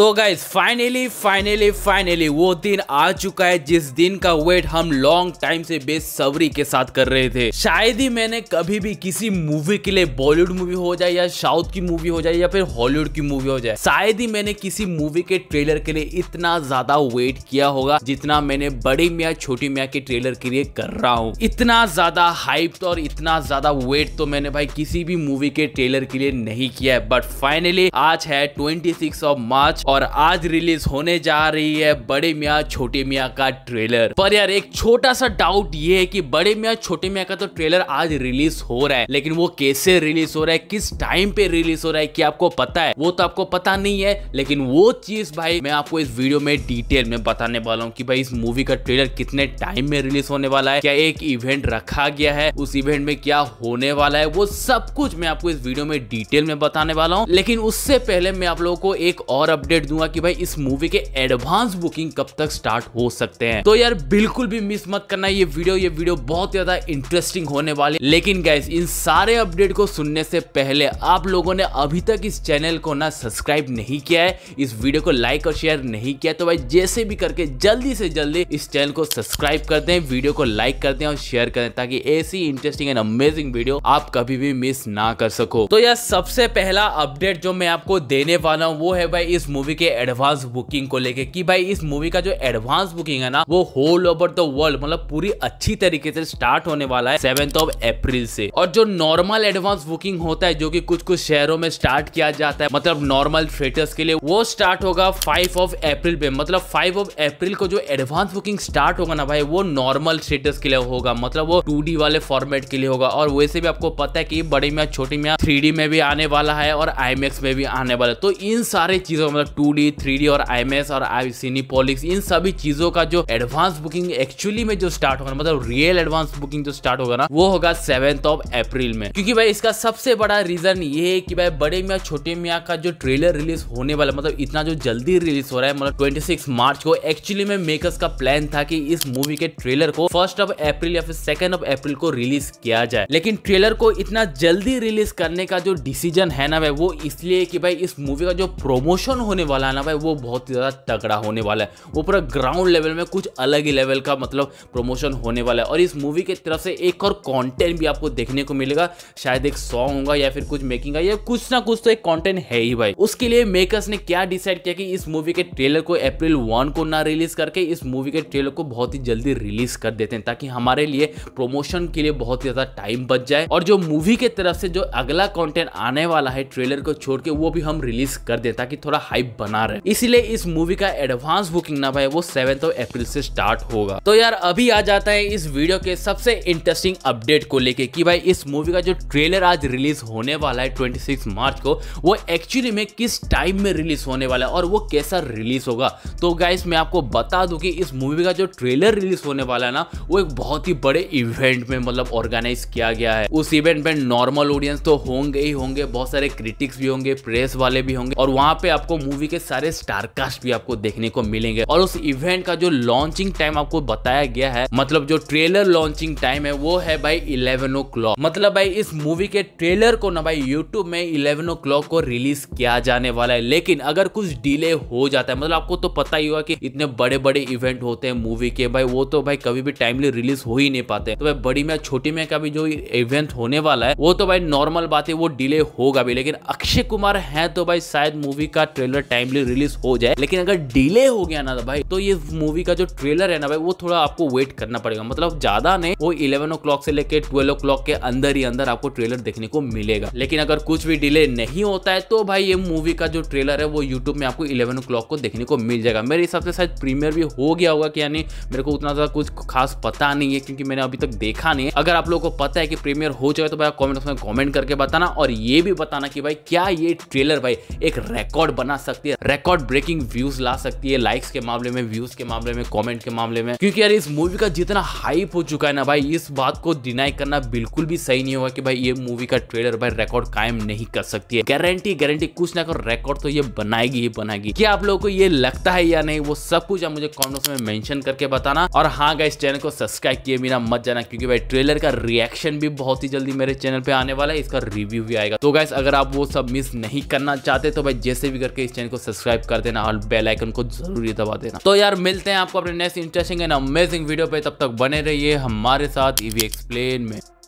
तो guys finally finally finally वो दिन आ चुका है जिस दिन का वेट हम लॉन्ग टाइम से बेसब्री के साथ कर रहे थे शायद ही मैंने कभी भी किसी मूवी के लिए बॉलीवुड मूवी हो जाए या साउथ की मूवी हो जाए या फिर हॉलीवुड की मूवी हो जाए शायद ही मैंने किसी मूवी के ट्रेलर के लिए इतना ज्यादा वेट किया होगा जितना मैंने बड़ी मियाँ छोटी मियाँ के ट्रेलर के लिए कर रहा हूँ इतना ज्यादा हाइप तो और इतना ज्यादा वेट तो मैंने भाई किसी भी मूवी के ट्रेलर के लिए नहीं किया है बट फाइनली आज है ट्वेंटी ऑफ मार्च और आज रिलीज होने जा रही है बड़े मियाँ छोटे मियाँ का ट्रेलर पर यार एक छोटा सा डाउट ये है कि बड़े मियाँ छोटे मियाँ का तो ट्रेलर आज रिलीज हो रहा है लेकिन वो कैसे रिलीज हो रहा है किस टाइम पे रिलीज हो रहा है क्या आपको पता है वो तो आपको पता नहीं है लेकिन वो चीज भाई मैं आपको इस वीडियो में डिटेल में बताने वाला हूँ कि भाई इस मूवी का ट्रेलर कितने टाइम में रिलीज होने वाला है क्या एक इवेंट रखा गया है उस इवेंट में क्या होने वाला है वो सब कुछ मैं आपको इस वीडियो में डिटेल में बताने वाला हूँ लेकिन उससे पहले मैं आप लोगों को एक और अपडेट अपडेट दूंगा कि भाई इस मूवी के एडवांस बुकिंग कब तक स्टार्ट हो सकते हैं तो यार बिल्कुल भी मिस मत करना ये वीडियो ये वीडियो बहुत ज्यादा इंटरेस्टिंग होने वाले लेकिन गैस इन सारे अपडेट को सुनने से पहले आप लोगों ने अभी तक इस चैनल को ना सब्सक्राइब नहीं किया है इस वीडियो को लाइक और शेयर नहीं किया तो भाई जैसे भी करके जल्दी से जल्दी इस चैनल को सब्सक्राइब कर दें वीडियो को लाइक कर दें और शेयर करें ताकि ऐसी इंटरेस्टिंग एंड अमेजिंग वीडियो आप कभी भी मिस ना कर सको तो यार सबसे पहला अपडेट जो मैं आपको देने वाला हूँ वो है भाई इस मूवी के एडवांस बुकिंग को लेके कि भाई इस मूवी का जो एडवांस बुकिंग है ना वो होल ओवर द वर्ल्ड मतलब पूरी अच्छी तरीके से स्टार्ट होने वाला है सेवेंथ ऑफ अप्रैल से और जो नॉर्मल एडवांस बुकिंग होता है जो की कुछ कुछ शहरों में स्टार्ट किया जाता है मतलब नॉर्मल थिएटर्स के लिए वो स्टार्ट होगा फाइव ऑफ अप्रैल पे मतलब फाइव ऑफ अप्रैल को जो एडवांस बुकिंग स्टार्ट होगा ना भाई वो नॉर्मल थिएटर्स के लिए होगा मतलब वो टू वाले फॉर्मेट के लिए होगा और वैसे भी आपको पता है कि बड़ी में छोटी में थ्री में भी आने वाला है और आई में भी आने वाला है तो इन सारे चीजों मतलब टू डी थ्री डी और आई और आई सिनीपोलिक्स इन सभी चीजों का जो एडवांस बुकिंग एक्चुअली में जो स्टार्ट होगा मतलब रियल एडवांस बुकिंग जो स्टार्ट होगा ना वो होगा सेवेंथ ऑफ अप्रैल में क्योंकि भाई इसका सबसे बड़ा रीजन ये है कि भाई बड़े मियाँ छोटे मियाँ का जो ट्रेलर रिलीज होने वाला मतलब इतना जो जल्दी रिलीज हो रहा है मतलब ट्वेंटी मार्च को एक्चुअली में मेकर्स का प्लान था कि इस मूवी के ट्रेलर को फर्स्ट ऑफ अप्रैल या फिर सेकंड ऑफ अप्रैल को रिलीज किया जाए लेकिन ट्रेलर को इतना जल्दी रिलीज करने का जो डिसीजन है ना भाई वो इसलिए कि भाई इस मूवी का जो प्रोमोशन होने होने वाला है ना भाई वो बहुत ही ज़्यादा तगड़ा होने वाला है वो पूरा ग्राउंड लेवल में कुछ अलग ही लेवल का मतलब प्रमोशन होने वाला है और इस मूवी की तरफ से एक और कॉन्टेंट भी आपको देखने को मिलेगा शायद एक सॉन्ग होगा या फिर कुछ मेकिंग या कुछ ना कुछ तो एक कॉन्टेंट है ही भाई उसके लिए मेकर्स ने क्या डिसाइड किया कि इस मूवी के ट्रेलर को अप्रैल वन को ना रिलीज करके इस मूवी के ट्रेलर को बहुत ही जल्दी रिलीज कर देते हैं ताकि हमारे लिए प्रमोशन के लिए बहुत ही ज़्यादा टाइम बच जाए और जो मूवी के तरफ से जो अगला कंटेंट आने वाला है ट्रेलर को छोड़ के वो भी हम रिलीज कर दें ताकि थोड़ा हाइप बना रहे इसीलिए इस मूवी का एडवांस बुकिंग ना भाई वो सेवेंथ ऑफ अप्रैल से स्टार्ट होगा तो यार अभी आ जाता है इस वीडियो के सबसे इंटरेस्टिंग अपडेट को लेके कि भाई इस मूवी का जो ट्रेलर आज रिलीज होने वाला है 26 मार्च को वो एक्चुअली में किस टाइम में रिलीज होने वाला है और वो कैसा रिलीज होगा तो गाइस मैं आपको बता दूं कि इस मूवी का जो ट्रेलर रिलीज होने वाला है ना वो एक बहुत ही बड़े इवेंट में मतलब ऑर्गेनाइज किया गया है उस इवेंट में नॉर्मल ऑडियंस तो होंगे ही होंगे बहुत सारे क्रिटिक्स भी होंगे प्रेस वाले भी होंगे और वहां पे आपको मूवी मूवी के सारे स्टार कास्ट भी आपको देखने को मिलेंगे और उस इवेंट का जो लॉन्चिंग टाइम आपको बताया गया है मतलब जो ट्रेलर लॉन्चिंग टाइम है वो है भाई इलेवन ओ मतलब भाई इस मूवी के ट्रेलर को ना भाई यूट्यूब में इलेवन ओ को रिलीज किया जाने वाला है लेकिन अगर कुछ डिले हो जाता है मतलब आपको तो पता ही होगा कि इतने बड़े बड़े इवेंट होते हैं मूवी के भाई वो तो भाई कभी भी टाइमली रिलीज हो ही नहीं पाते तो भाई बड़ी में छोटी में का भी जो इवेंट होने वाला है वो तो भाई नॉर्मल बात है वो डिले होगा भी लेकिन अक्षय कुमार है तो भाई शायद मूवी का ट्रेलर टाइमली रिलीज हो जाए लेकिन अगर डिले हो गया ना भाई तो ये मूवी का जो ट्रेलर है ना भाई वो थोड़ा आपको वेट करना पड़ेगा मतलब ज्यादा नहीं वो इलेवन ओ से लेकर ट्वेल्व ओ के अंदर ही अंदर आपको ट्रेलर देखने को मिलेगा लेकिन अगर कुछ भी डिले नहीं होता है तो भाई ये मूवी का जो ट्रेलर है वो यूट्यूब में आपको इलेवन ओ को देखने को मिल जाएगा मेरे हिसाब से शायद प्रीमियर भी हो गया होगा कि यानी मेरे को उतना ज्यादा कुछ खास पता नहीं है क्योंकि मैंने अभी तक देखा नहीं है अगर आप लोगों को पता है कि प्रीमियर हो जाए तो भाई कॉमेंट बॉक्स में कॉमेंट करके बताना और ये भी बताना कि भाई क्या ये ट्रेलर भाई एक रिकॉर्ड बना सकता सकती है रिकॉर्ड ब्रेकिंग व्यूज ला सकती है लाइक्स के मामले में व्यूज के मामले में कॉमेंट के मामले में क्योंकि यार इस मूवी का जितना हाइप हो चुका है ना भाई इस बात को डिनाई करना बिल्कुल भी सही नहीं होगा कि भाई ये मूवी का ट्रेलर भाई रिकॉर्ड कायम नहीं कर सकती है गारंटी गारंटी कुछ ना कुछ रिकॉर्ड तो ये बनाएगी ही बनाएगी क्या आप लोगों को ये लगता है या नहीं वो सब कुछ आप मुझे कॉमेंट्स में मेंशन करके बताना और हाँ गाइस चैनल को सब्सक्राइब किए बिना मत जाना क्योंकि भाई ट्रेलर का रिएक्शन भी बहुत ही जल्दी मेरे चैनल पे आने वाला है इसका रिव्यू भी आएगा तो गाइस अगर आप वो सब मिस नहीं करना चाहते तो भाई जैसे भी करके इस चैनल को सब्सक्राइब कर देना और बेल आइकन को जरूरी दबा देना तो यार मिलते हैं आपको अपने next interesting and amazing video पे तब तक बने रहिए हमारे साथ ईवी e एक्सप्लेन में